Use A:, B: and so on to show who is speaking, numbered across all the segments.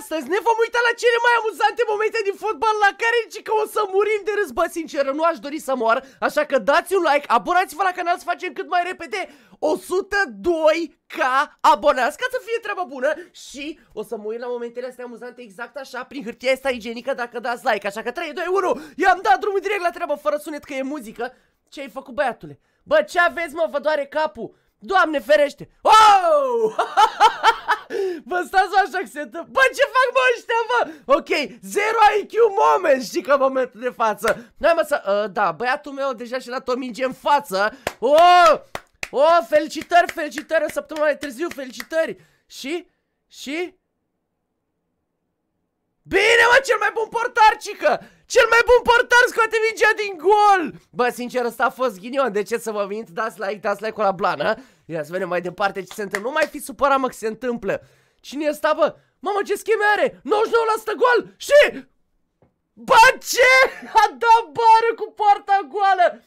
A: astăzi ne vom uita la cele mai amuzante momente din fotbal la care zici că o să murim de râs, bă, sincer, nu aș dori să mor, așa că dați un like, abonați-vă la canal să facem cât mai repede 102k abonați ca să fie treaba bună și o să mă uit la momentele astea amuzante exact așa prin hârtia asta igienică dacă dați like, așa că 3, 2, 1, i-am dat drumul direct la treabă fără sunet că e muzică, ce ai făcut băiatule? Bă, ce aveți mă, vă doare capul? Doamne ferește! Oh! Bă, stați așa că se întâmplă. Bă, ce fac mă ăștia, bă? Ok, 0 IQ moment, știi că momentul de față. Noi mă să... Uh, da, băiatul meu deja și-a dat o minge în față. Oh! Oh, felicitări, felicitări, o săptămână mai târziu, felicitări. Și? Și? Bine, mă, cel mai bun portar, cică! Cel mai bun portar scoate mingea din gol! Bă, sincer, ăsta a fost ghinion, de ce să vă mint? Dați like, dați like-ul la blană. Ia să vedem mai departe ce se întâmplă. Nu mai fi supărat, mă, că se întâmplă. Cine asta, bă? Mamă, ce scheme are? 99% gol și... Bă, ce? A dat bară cu poarta goală!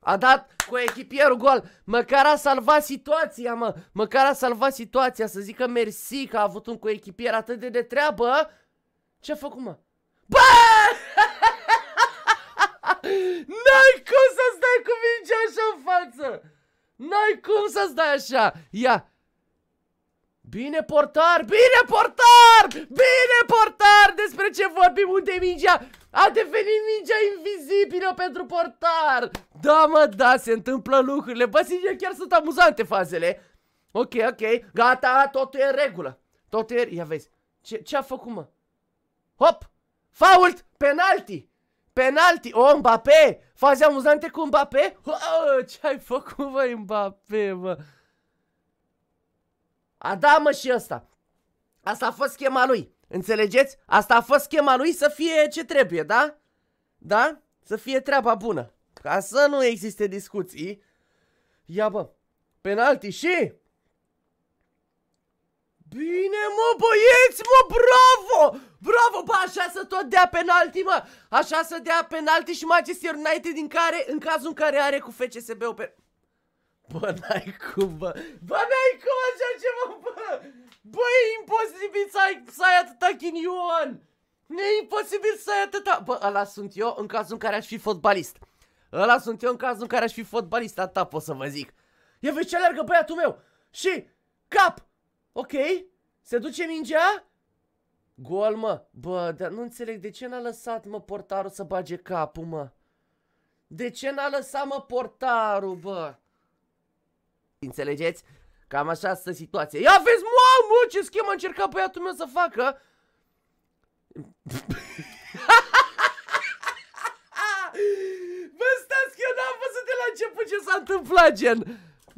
A: A dat cu echipierul gol. Măcar a salvat situația, mă. Măcar a salvat situația. Să zică mersi că a avut un coechipier atât de de treabă. Ce a făcut, mă? Bă! N-ai cum să stai cu mingea așa în față! N-ai cum să stai așa! Ia, Bine portar, bine portar, bine portar Despre ce vorbim, unde mingea? A devenit mingea invizibilă pentru portar Da mă, da, se întâmplă lucrurile Bă, sincer, chiar sunt amuzante fazele Ok, ok, gata, totul e în regulă Totul e, ia vezi Ce, ce a făcut, mă? Hop, fault, penalti Penalti, o, oh, Mbappé Faze amuzante cu Mbappé oh, Ce ai făcut, mă, Mbappé, mă a, da, mă, și ăsta. Asta a fost schema lui. Înțelegeți? Asta a fost schema lui să fie ce trebuie, da? Da? Să fie treaba bună. Ca să nu existe discuții. Ia bă, penalti și... Bine mă băieți mă, bravo! Bravo, bă, așa să tot dea penalti mă! Așa să dea penalti și Manchester United din care, în cazul în care are cu FCSB-ul pe... Bă, n-ai cum, bă. Bă, n-ai cum așa ceva, bă. Bă, e imposibil să ai, să ai atâta ghinion. E imposibil să ai atâta... Bă, ăla sunt eu în cazul în care aș fi fotbalist. Ăla sunt eu în cazul în care aș fi fotbalist, atâta pot să vă zic. Ia vezi ce alergă băiatul meu. Și cap. Ok. Se duce mingea. Gol, mă. Bă, dar nu înțeleg de ce n-a lăsat, mă, portarul să bage capul, mă. De ce n-a lăsat, mă, portarul, bă? Înțelegeți? Cam așa stă situația. Ia vezi, mamă, ce schemă încerca băiatul meu să facă! Bă, stați că eu n-am văzut de la început ce s-a întâmplat, gen!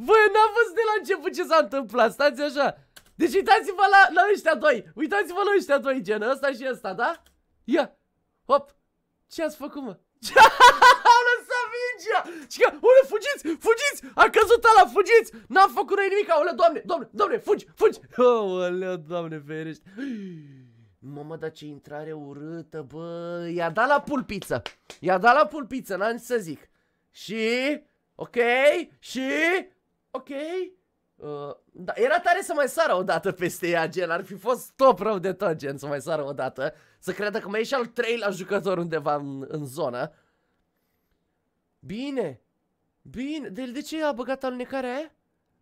A: Bă, eu n-am văzut de la început ce s-a întâmplat, stați așa! Deci uitați-vă la, la ăștia doi! Uitați-vă la ăștia doi, gen, ăsta și ăsta, da? Ia! Hop! Ce ați făcut, mă? Ce Și că, ule, fugiți! Fugiți! A căzut ăla, fugiți! N-am făcut noi nimic, ule, doamne, doamne, doamne, fugi, fugi! Ole, oh, doamne, ferești! Mamă, dar ce intrare urâtă, bă! I-a dat la pulpiță! I-a dat la pulpiță, n-am să zic. Și... Ok? Și... Ok? Uh, da, era tare să mai sară o dată peste ea, gen, ar fi fost top rău de tot, gen, să mai sară o dată, să creadă că mai e și al treilea jucător undeva în, în zonă, Bine. Bine. De, deci de ce a băgat alunecarea aia?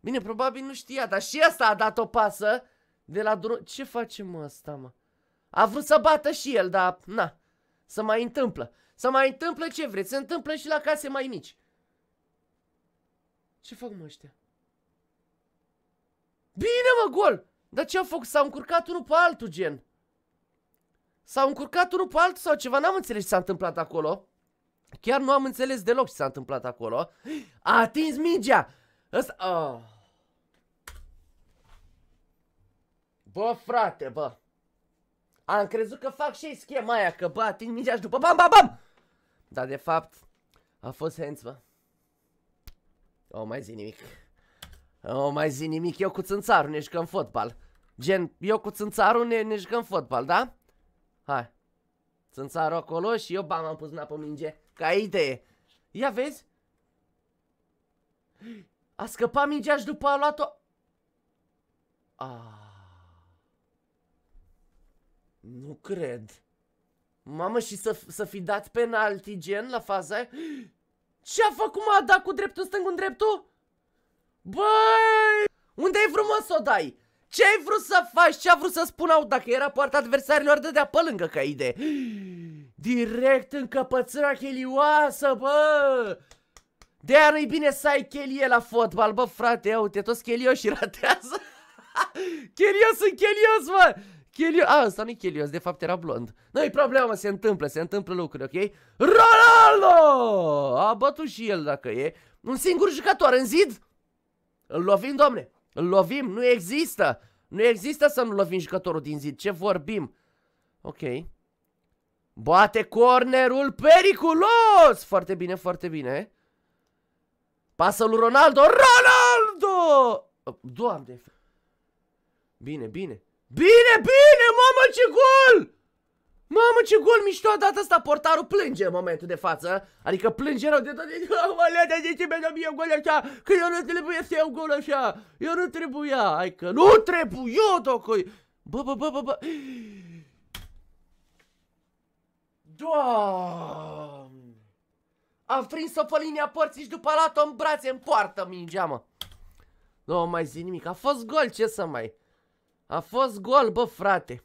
A: Bine, probabil nu știa, dar și asta a dat o pasă de la dron... Ce facem mă asta, mă? A vrut să bată și el, dar na. Să mai întâmplă. Să mai întâmplă ce vreți. Se întâmplă și la case mai mici. Ce fac mă ăștia? Bine mă, gol! Dar ce-au făcut? S-au încurcat unul pe altul, gen. S-au încurcat unul pe altul sau ceva? N-am înțeles ce s-a întâmplat acolo. Chiar nu am înțeles deloc ce s-a întâmplat acolo. A atins mingea! Asta... Oh. Ah. Bă, frate, bă. Am crezut că fac și schema aia, că bă, ating mingea și după bam, bam, bam! Dar de fapt, a fost hands, bă. O mai zi nimic. O mai zi nimic, eu cu țânțarul ne jucăm fotbal. Gen, eu cu țânțarul ne, ne jucăm fotbal, da? Hai. Țânțarul acolo și eu bam, am pus mâna pe minge caite Ia vezi? A scăpat mingea și după a luat-o... Nu cred. Mamă, și să, să fi dat penalti gen la faza aia? Ce a făcut, mă? A dat cu dreptul stâng în dreptul? Băi! Unde ai vrut, mă, să o dai? Ce ai vrut să faci? Ce a vrut să spun au Dacă era poarta adversarilor, dădea pe lângă ca idee. Direct în căpățâna chelioasă, bă! de aia nu-i bine să ai chelie la fotbal, bă, frate, ia uite, toți chelioși ratează. chelios sunt chelios, bă! Chelio a, ăsta nu-i chelios, de fapt era blond. Nu-i problemă, se întâmplă, se întâmplă lucruri, ok? Ronaldo! A bătut și el dacă e. Un singur jucător în zid? Îl lovim, domne, îl lovim, nu există. Nu există să nu lovim jucătorul din zid, ce vorbim? Ok. Bate cornerul periculos! Foarte bine, foarte bine. Pasă lui Ronaldo. Ronaldo! Oh, doamne! Bine, bine. Bine, bine! Mamă, ce gol! Mamă, ce gol mișto a dat asta! Portarul plânge în momentul de față. Adică plânge rău de tot. Deci, Alea, de ce mi-a mie gol așa? Că eu nu trebuie să iau gol așa. Eu nu trebuia. Hai că nu trebuie, eu Bă, bă, bă, bă, bă. Doamne! Am prins-o pe linia părții și după a luat-o în brațe, în poartă mingea, mă. Nu mai zi nimic. A fost gol, ce să mai... A fost gol, bă, frate.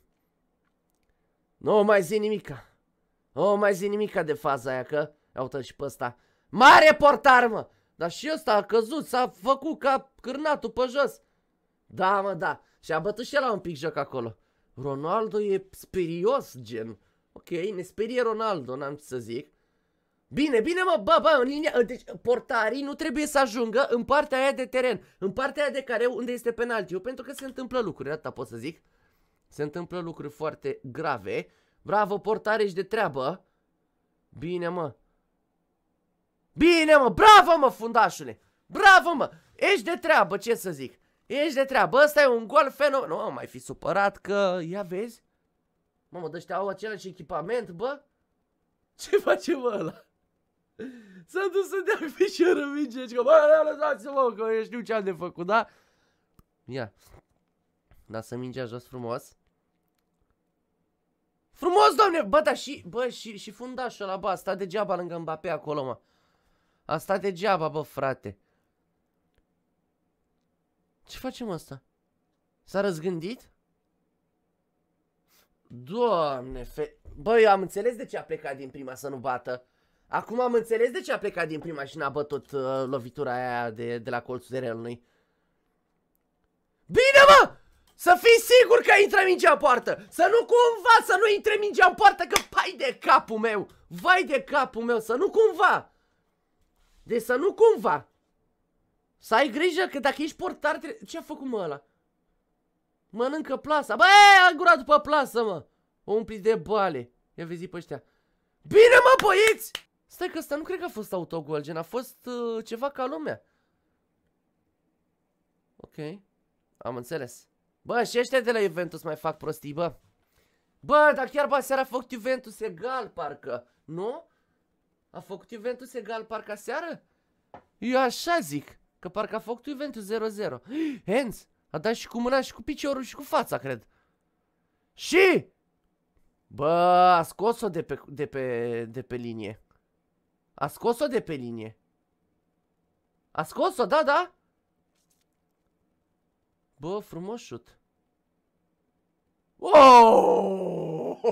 A: Nu mai zi nimica. Nu mai zi nimica de faza aia, că... Ia uite și pe ăsta. Mare portar, mă! Dar și ăsta a căzut, s-a făcut ca cârnatul pe jos. Da, mă, da. Și a bătut și el la un pic joc acolo. Ronaldo e sperios, gen. Ok, ne sperie Ronaldo, n-am ce să zic. Bine, bine mă, bă, bă, în linia, deci portarii nu trebuie să ajungă în partea aia de teren, în partea aia de care, unde este penaltiul, pentru că se întâmplă lucruri, atâta pot să zic. Se întâmplă lucruri foarte grave. Bravo, portare, și de treabă. Bine, mă. Bine, mă, bravo, mă, fundașule. Bravo, mă, ești de treabă, ce să zic. Ești de treabă, ăsta e un gol fenomen, Nu, mai fi supărat că, ia vezi, Mamă, ăștia deci au același echipament, bă? Ce face mă ăla? S-a dus să dea în minge și că, bă, lăsați-mă, că eu știu ce am de făcut, da? Ia. Lasă da, mingea jos frumos. Frumos, doamne! Bă, dar și, bă, și, și fundașul ăla, bă, a stat degeaba lângă Mbappé acolo, mă. A stat degeaba, bă, frate. Ce facem asta? S-a răzgândit? Doamne, fe... Băi, eu am înțeles de ce a plecat din prima să nu bată. Acum am înțeles de ce a plecat din prima și n-a bătut uh, lovitura aia de, de la colțul derelului. Bine, mă! Să fii sigur că intră mingea în poartă! Să nu cumva să nu intre mingea în poartă, că pai de capul meu! Vai de capul meu, să nu cumva! Deci să nu cumva! Să ai grijă că dacă ești portar, tre... ce-a făcut mă ăla? Mănâncă plasa. Bă, a gura după plasă, mă. O umpli de bale. Ia vezi pe ăștia. Bine, mă, băieți! Stai că ăsta nu cred că a fost autogol, gen, a fost uh, ceva ca lumea. Ok, am înțeles. Bă, și ăștia de la Juventus mai fac prostii, bă. Bă, dar chiar bă, seara a făcut Juventus egal, parcă, nu? A făcut Juventus egal, parcă seară? Eu așa zic, că parcă a făcut Juventus 0-0. Hens, a dat și cu mâna și cu piciorul și cu fața, cred. Și... Bă, a scos-o de pe, de, pe, de pe linie. A scos-o de pe linie. A scos-o, da, da. Bă, frumos șut. Oh!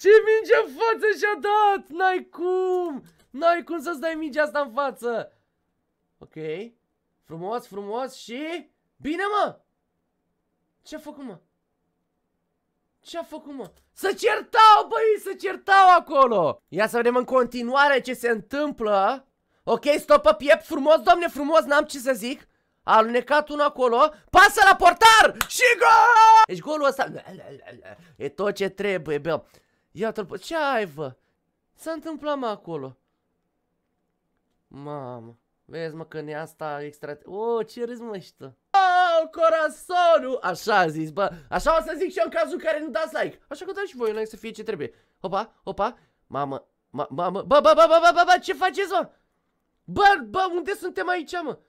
A: Ce minge în față și-a dat! N-ai cum! N-ai cum să-ți dai mingea asta în față! Ok. Frumos, frumos și... Bine, mă! Ce-a făcut, mă? Ce-a făcut, mă? Să certau, băi, să certau acolo! Ia să vedem în continuare ce se întâmplă. Ok, stopă piept, frumos, domne, frumos, n-am ce să zic. A alunecat unul acolo, pasă la portar și gol! Deci golul ăsta e tot ce trebuie, bă. Iată-l, ce ai, vă? S-a întâmplat, mă, acolo? Mamă. Vezi, mă, că ne asta extra... O, oh, ce râzi, mă, tu? Oh, corazonul! Așa a zis, bă. Așa o să zic și eu în cazul care nu dați like. Așa că dați și voi like să fie ce trebuie. opa opa Mamă, mamă. Bă, bă, bă, bă, bă, bă, bă, ce faceți, mă? Bă, bă, unde suntem aici, mă? Eu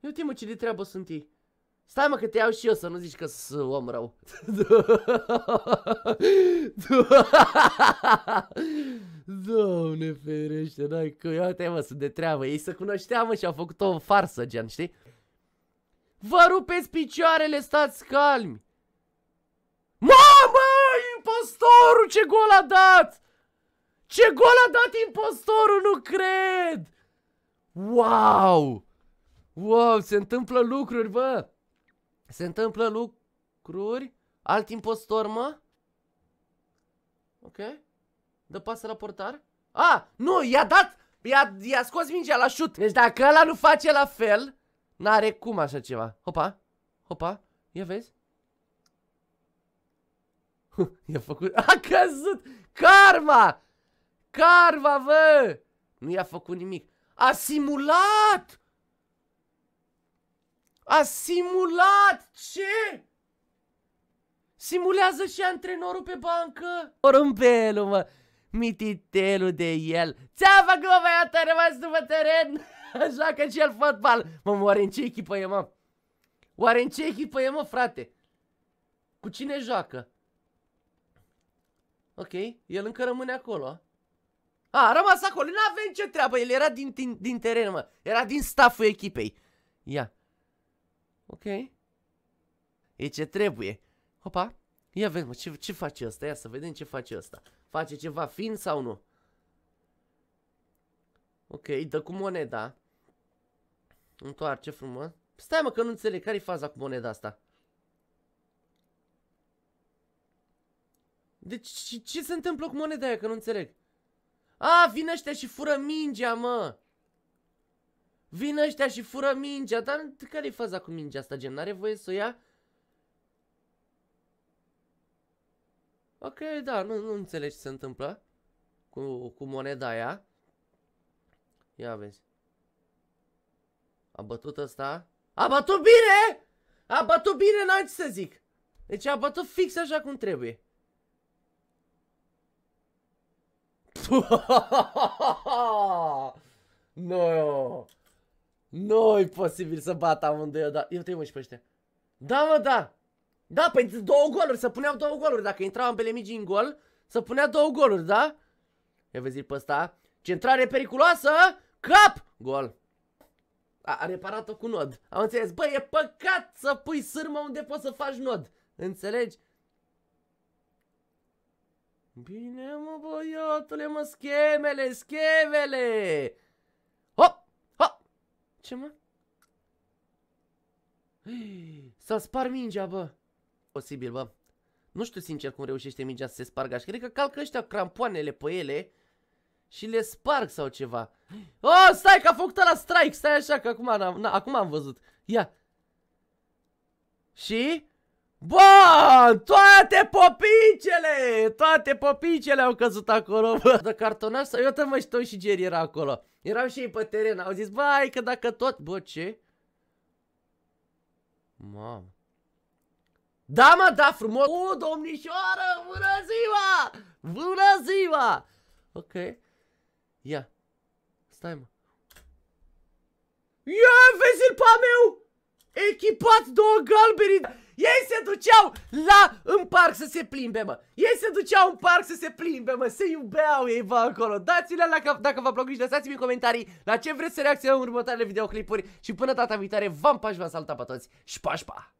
A: uite, mă, ce de treabă sunt ei. Stai mă că te iau și eu să nu zici că sunt om rău ăștia, n că, ia uite mă, sunt de treabă, ei se cunoșteam mă, și au făcut o farsă, gen, știi? Vă rupeți picioarele, stați calmi! Mamă, impostorul, ce gol a dat! Ce gol a dat impostorul, nu cred! Wow! Wow, se întâmplă lucruri, bă! Se întâmplă lucruri? Alt impostor, mă? Ok? Dă pasă la portar? A, nu, i-a dat, i-a scos mingea la șut. Deci dacă ăla nu face la fel, n-are cum așa ceva. Hopa, hopa, ia vezi. I-a făcut... A căzut! Karma! Karma, vă! Nu i-a făcut nimic. A simulat! A simulat! Ce? Simulează și antrenorul pe bancă? Porumbelul, mă! mititelul de el. Ți-a făcut, băiată, rămas după teren! Joacă și el fotbal! Mă, oare în ce echipă e, mă? Oare în ce echipă e, mă, frate? Cu cine joacă? Ok, el încă rămâne acolo. A, a rămas acolo, Nu avem ce treabă, el era din, din, din teren, mă. Era din stafful echipei. Ia. Ok. E ce trebuie. Hopa. Ia vezi, mă, ce, ce face ăsta? Ia să vedem ce face ăsta. Face ceva fin sau nu? Ok, dă cu moneda. Întoarce frumos. Stai mă că nu înțeleg, care-i faza cu moneda asta? Deci ce se întâmplă cu moneda aia, că nu înțeleg? A, vin ăștia și fură mingea, mă! Vin ăștia și fură mingea, dar care-i faza cu mingea asta, gen? N-are voie să o ia? Ok, da, nu, nu înțelegi ce se întâmplă cu, cu moneda aia. Ia vezi. A bătut ăsta? A bătut bine! A bătut bine, n ce să zic. Deci a bătut fix așa cum trebuie. no! Nu e posibil să bat amândoi, da. eu trebuie și pe ăștia. Da, mă, da! Da, păi două goluri, să puneam două goluri. Dacă intrau ambele migi în gol, să punea două goluri, da? Ia vezi pe ăsta. Centrare periculoasă, cap, gol. A, a reparat-o cu nod. Am înțeles. băi, e păcat să pui sârmă unde poți să faci nod. Înțelegi? Bine, mă, băiatule, mă, schemele, schemele! Hop! Hop! Ce, mă? S-a spart mingea, bă! posibil, bă. Nu știu sincer cum reușește mingea să se spargă așa. Cred că calcă ăștia crampoanele pe ele și le sparg sau ceva. Oh, stai că a făcut la strike, stai așa că acum, -am, na, acum am văzut. Ia. Și? Bă, Toate popicele! Toate popicele au căzut acolo, bă. De cartonaș sau Iată mă știu și Jerry era acolo. Erau și ei pe teren, au zis, bai că dacă tot... Bă, ce? Mamă. Da, mă, da, frumos. O, domnișoară, bună ziua! Bună ziua! Ok. Ia. Stai, mă. Ia, vezi pa meu! Echipat două galberi! Ei se duceau la în parc să se plimbe, mă. Ei se duceau în parc să se plimbe, mă. Se iubeau ei, vă, acolo. Dați-le like dacă v-a plăcut și lăsați-mi în comentarii la ce vreți să reacționăm în următoarele videoclipuri. Și până data viitoare, v-am pași, v-am salutat pe toți și pași, pa!